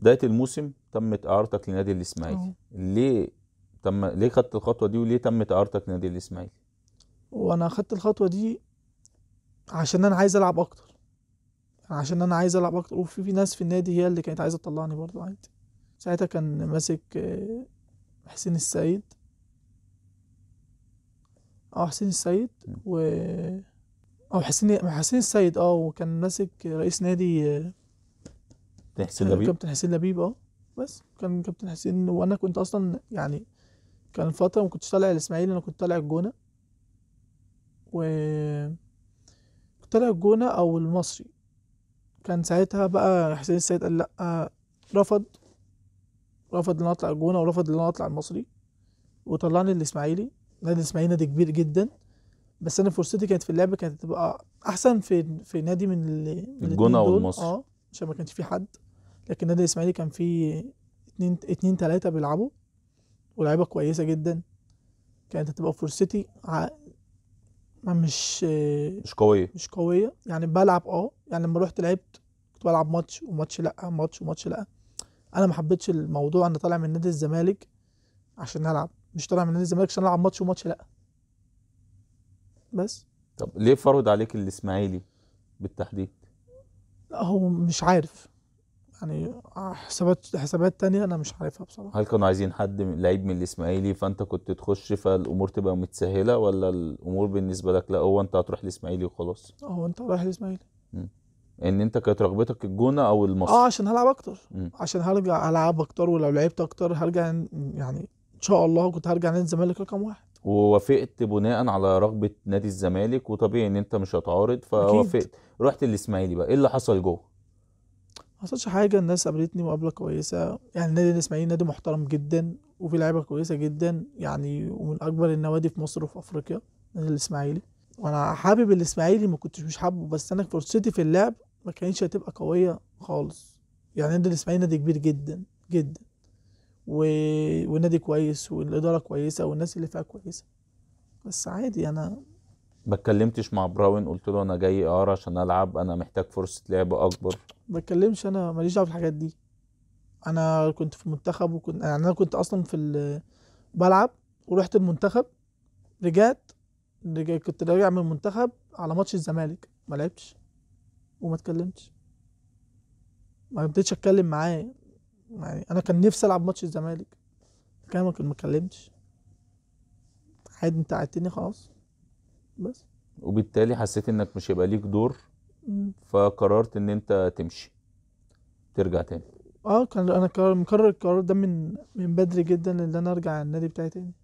بدايه الموسم تمت اعارتك لنادي الاسماعيلي ليه تم ليه خدت الخطوه دي وليه تمت اعارتك لنادي الاسماعيلي وانا خدت الخطوه دي عشان انا عايز العب اكتر عشان انا عايز العب اكتر وفي في ناس في النادي هي اللي كانت عايزه تطلعني برضه عادي ساعتها كان ماسك آه، حسين السيد اه حسين السيد و او آه، حسين حسين السيد اه وكان ماسك رئيس نادي آه، كابتن حسين لبيب كابتن حسين لبيب اه بس كان كابتن حسين وانا كنت اصلا يعني كان فتره ما كنتش طالع الاسماعيلي انا كنت طالع الجونه و كنت طالع الجونه او المصري كان ساعتها بقى حسين السيد قال لا رفض رفض ان اطلع الجونه ورفض ان اطلع المصري وطلعني الاسماعيلي نادي الاسماعيلي نادي كبير جدا بس انا فرصتي كانت في اللعب كانت تبقى احسن في في نادي من, من الجونه والمصري اه عشان ما كانش في حد لكن النادي الاسماعيلي كان فيه اتنين اتنين تلاتة بيلعبوا ولاعيبة كويسة جدا كانت هتبقى فرصتي ع... ما مش مش قوية مش قوية يعني بلعب اه يعني لما رحت لعبت كنت بلعب ماتش وماتش لا ماتش وماتش لا انا ما حبيتش الموضوع انا طالع من نادي الزمالك عشان العب مش طالع من نادي الزمالك عشان العب ماتش وماتش لا بس طب ليه فرض عليك الاسماعيلي بالتحديد لا هو مش عارف يعني آه، حسابات حسابات تانية انا مش عارفها بصراحه هل كانوا عايزين حد لعيب من الاسماعيلي فانت كنت تخش فالامور تبقى متسهله ولا الامور بالنسبه لك لا هو انت هتروح الاسماعيلي وخلاص اه، هو انت رايح الاسماعيلي ان انت كانت رغبتك الجونه او المصري اه عشان هلعب اكتر مم. عشان هرجع العب اكتر ولو لعبت اكتر هرجع يعني ان شاء الله كنت هرجع نادي الزمالك رقم واحد ووافقت بناء على رغبه نادي الزمالك وطبيعي ان انت مش هتعارض فوافقت رحت الاسماعيلي بقى ايه اللي حصل جوه ما حصلش حاجه الناس قابلتني مقابله كويسه يعني نادي الاسماعيلي نادي محترم جدا وفي لعيبه كويسه جدا يعني ومن اكبر النوادي في مصر وفي افريقيا نادي الاسماعيلي وانا حابب الاسماعيلي ما كنتش مش حابه بس انا فرصتي في اللعب ما كانتش هتبقى قويه خالص يعني نادي الاسماعيلي نادي كبير جدا جدا و... ونادي كويس والاداره كويسه والناس اللي فيها كويسه بس عادي انا ما اتكلمتش مع براون قلت له انا جاي اقرا عشان العب انا محتاج فرصه لعب اكبر ما اتكلمش انا ماليش دعوه في الحاجات دي انا كنت في المنتخب وكنت يعني انا كنت اصلا في بلعب ورحت المنتخب رجعت كنت راجع من المنتخب على ماتش الزمالك ما لعبتش وما اتكلمتش ما بديتش اتكلم معاه يعني انا كان نفسي العب ماتش الزمالك كان ما اتكلمتش عادي انت قعدتني خلاص بس وبالتالي حسيت انك مش هيبقى ليك دور فقررت ان انت تمشي ترجع تاني اه كان انا مكرر القرار ده من من بدري جدا ان انا ارجع النادي بتاعي تاني